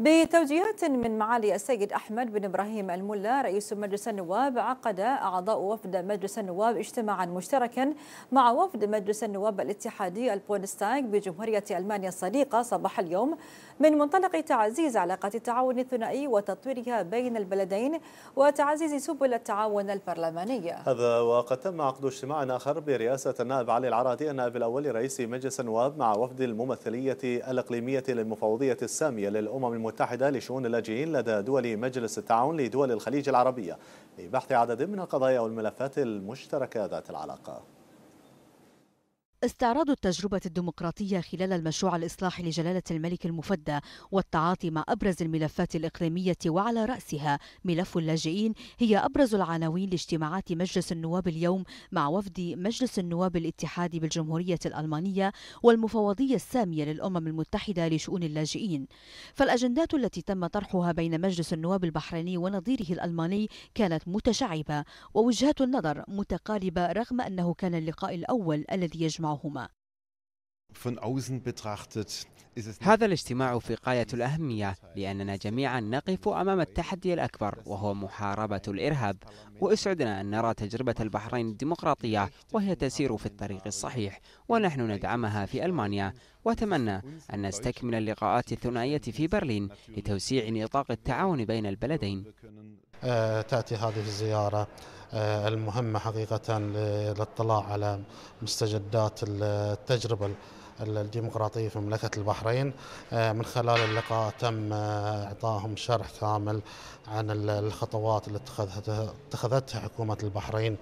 بتوجيهات من معالي السيد أحمد بن إبراهيم الملا رئيس مجلس النواب عقد أعضاء وفد مجلس النواب اجتماعا مشتركا مع وفد مجلس النواب الاتحادي البونستاغ بجمهورية ألمانيا الصديقة صباح اليوم من منطلق تعزيز علاقات التعاون الثنائي وتطويرها بين البلدين وتعزيز سبل التعاون البرلماني هذا وقد تم عقد اجتماع آخر برئاسة النائب علي العرادي النائب الأول رئيس مجلس النواب مع وفد الممثلية الإقليمية للمفوضية السامية للأمم المتحدة المتحدة لشؤون اللاجئين لدى دول مجلس التعاون لدول الخليج العربية لبحث عدد من القضايا والملفات المشتركة ذات العلاقة استعراض التجربة الديمقراطية خلال المشروع الإصلاحي لجلالة الملك المفدى والتعاطي مع أبرز الملفات الإقليمية وعلى رأسها ملف اللاجئين هي أبرز العناوين لاجتماعات مجلس النواب اليوم مع وفد مجلس النواب الاتحادي بالجمهورية الألمانية والمفوضية السامية للأمم المتحدة لشؤون اللاجئين فالأجندات التي تم طرحها بين مجلس النواب البحريني ونظيره الألماني كانت متشعبة ووجهات النظر متقاربة رغم أنه كان اللقاء الأول الذي يجمع معهما هذا الاجتماع في غاية الأهمية لأننا جميعا نقف أمام التحدي الأكبر وهو محاربة الإرهاب وأسعدنا أن نرى تجربة البحرين الديمقراطية وهي تسير في الطريق الصحيح ونحن ندعمها في ألمانيا وأتمنى أن نستكمل اللقاءات الثنائية في برلين لتوسيع نطاق التعاون بين البلدين آه، تأتي هذه الزيارة آه، المهمة حقيقة للاطلاع على مستجدات التجربة الديمقراطية في مملكة البحرين آه، من خلال اللقاء تم إعطائهم شرح كامل عن الخطوات التي اتخذتها, اتخذتها حكومة البحرين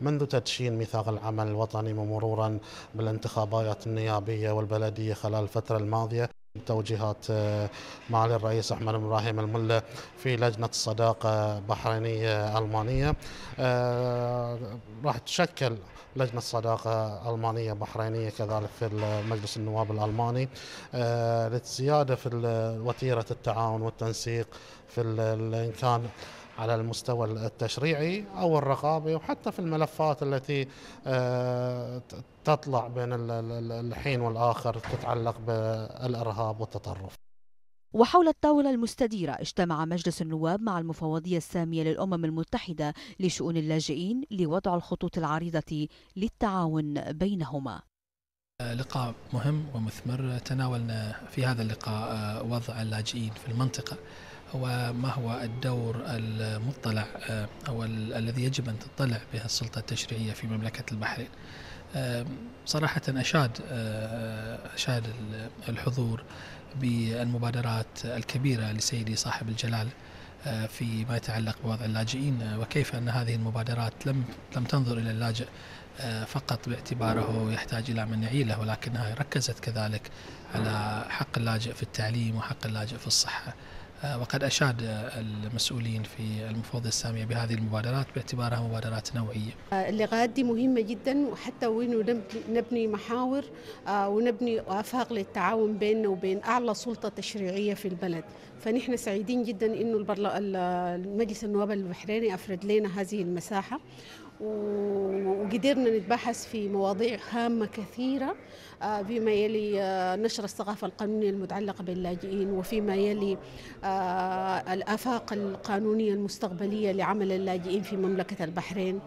منذ تدشين ميثاق العمل الوطني ومرورا بالانتخابات النيابية والبلدية خلال الفترة الماضية توجيهات آه، معالي الرئيس احمد ابراهيم الملا في لجنه الصداقه بحرينيه المانيه آه، راح تشكل لجنه صداقه المانيه بحرينيه كذلك في مجلس النواب الالماني آه، للزياده في وتيره التعاون والتنسيق في الامكان على المستوى التشريعي او الرقابي وحتى في الملفات التي آه، تطلع بين الحين والاخر تتعلق بالارهاب والتطرف. وحول الطاولة المستديرة اجتمع مجلس النواب مع المفوضية السامية للأمم المتحدة لشؤون اللاجئين لوضع الخطوط العريضة للتعاون بينهما آه، لقاء مهم ومثمر تناولنا في هذا اللقاء آه، وضع اللاجئين في المنطقة وما هو الدور المطلع آه، أو الذي يجب أن تطلع به السلطة التشريعية في مملكة البحرين صراحة أشاد آه، آه، أشاد الحضور بالمبادرات الكبيرة لسيدي صاحب الجلال فيما يتعلق بوضع اللاجئين وكيف أن هذه المبادرات لم لم تنظر إلى اللاجئ فقط باعتباره يحتاج إلى من يعيله ولكنها ركزت كذلك على حق اللاجئ في التعليم وحق اللاجئ في الصحة آه، وقد أشاد آه، المسؤولين في المفوضية السامية بهذه المبادرات باعتبارها مبادرات نوعية آه، اللغات دي مهمة جدا وحتى وين نبني محاور ونبني آفاق للتعاون بيننا وبين أعلى سلطة تشريعية في البلد فنحن سعيدين جدا أنه المجلس النواب البحريني أفرد لنا هذه المساحة وقدرنا نتباحث في مواضيع هامة كثيرة آه، فيما يلي آه، نشر الثقافة القانونية المتعلقة باللاجئين وفيما يلي آه، الآفاق القانونية المستقبلية لعمل اللاجئين في مملكة البحرين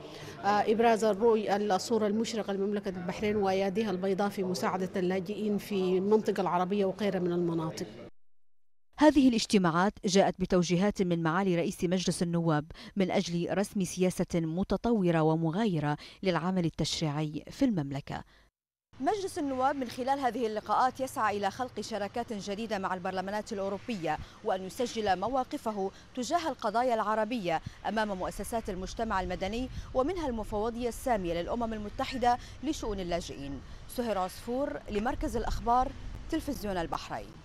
إبراز الرؤية الصورة المشرقة لمملكة البحرين وأياديها البيضاء في مساعدة اللاجئين في المنطقة العربية وغيرها من المناطق هذه الاجتماعات جاءت بتوجيهات من معالي رئيس مجلس النواب من أجل رسم سياسة متطورة ومغايرة للعمل التشريعي في المملكة مجلس النواب من خلال هذه اللقاءات يسعى إلى خلق شراكات جديدة مع البرلمانات الأوروبية وأن يسجل مواقفه تجاه القضايا العربية أمام مؤسسات المجتمع المدني ومنها المفوضية السامية للأمم المتحدة لشؤون اللاجئين سهير عصفور لمركز الأخبار تلفزيون البحرين